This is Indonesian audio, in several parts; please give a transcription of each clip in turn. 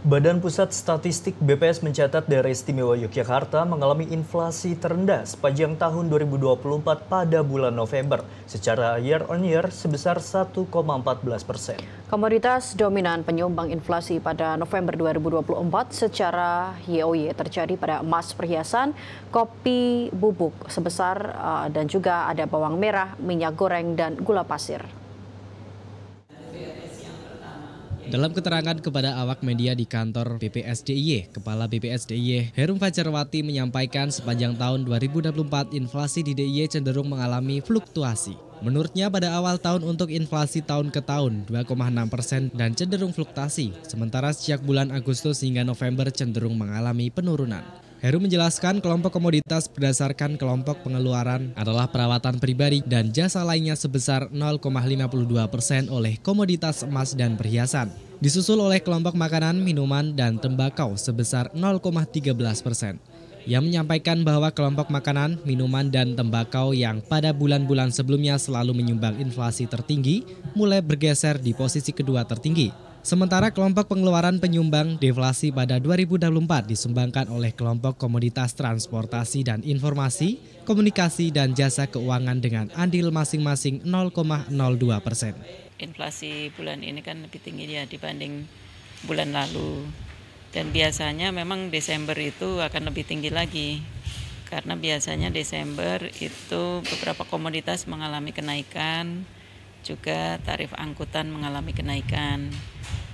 Badan Pusat Statistik BPS mencatat daerah istimewa Yogyakarta mengalami inflasi terendah sepanjang tahun 2024 pada bulan November secara year on year sebesar 1,14 persen. Komoditas dominan penyumbang inflasi pada November 2024 secara YOY terjadi pada emas perhiasan, kopi bubuk sebesar eh, dan juga ada bawang merah, minyak goreng, dan gula pasir. Dalam keterangan kepada awak media di kantor BPSDIY, e, Kepala BPSDIY e, Herum Fajarwati menyampaikan sepanjang tahun 2024 inflasi di DIY e cenderung mengalami fluktuasi. Menurutnya pada awal tahun untuk inflasi tahun ke tahun 2,6 persen dan cenderung fluktuasi. sementara sejak bulan Agustus hingga November cenderung mengalami penurunan. Heru menjelaskan kelompok komoditas berdasarkan kelompok pengeluaran adalah perawatan pribadi dan jasa lainnya sebesar 0,52 persen oleh komoditas emas dan perhiasan. Disusul oleh kelompok makanan, minuman, dan tembakau sebesar 0,13 persen. Ia menyampaikan bahwa kelompok makanan, minuman, dan tembakau yang pada bulan-bulan sebelumnya selalu menyumbang inflasi tertinggi mulai bergeser di posisi kedua tertinggi Sementara kelompok pengeluaran penyumbang deflasi pada 2024 disumbangkan oleh kelompok komoditas transportasi dan informasi, komunikasi dan jasa keuangan dengan andil masing-masing 0,02 persen. Inflasi bulan ini kan lebih tinggi ya dibanding bulan lalu. Dan biasanya memang Desember itu akan lebih tinggi lagi. Karena biasanya Desember itu beberapa komoditas mengalami kenaikan, juga tarif angkutan mengalami kenaikan.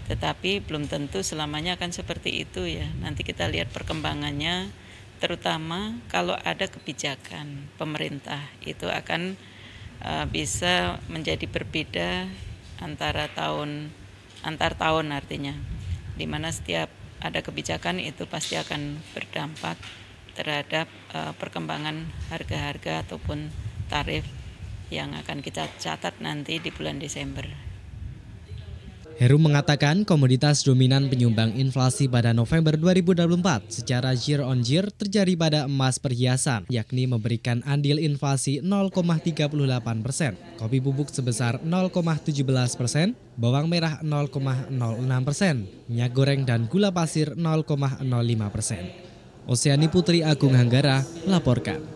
Tetapi belum tentu selamanya akan seperti itu ya. Nanti kita lihat perkembangannya terutama kalau ada kebijakan pemerintah itu akan e, bisa menjadi berbeda antara tahun antar tahun artinya di mana setiap ada kebijakan itu pasti akan berdampak terhadap e, perkembangan harga-harga ataupun tarif yang akan kita catat nanti di bulan Desember. Heru mengatakan komoditas dominan penyumbang inflasi pada November 2024 secara year on year terjadi pada emas perhiasan, yakni memberikan andil inflasi 0,38 persen, kopi bubuk sebesar 0,17 persen, bawang merah 0,06 persen, minyak goreng dan gula pasir 0,05 persen. Oseani Putri Agung Hanggara melaporkan.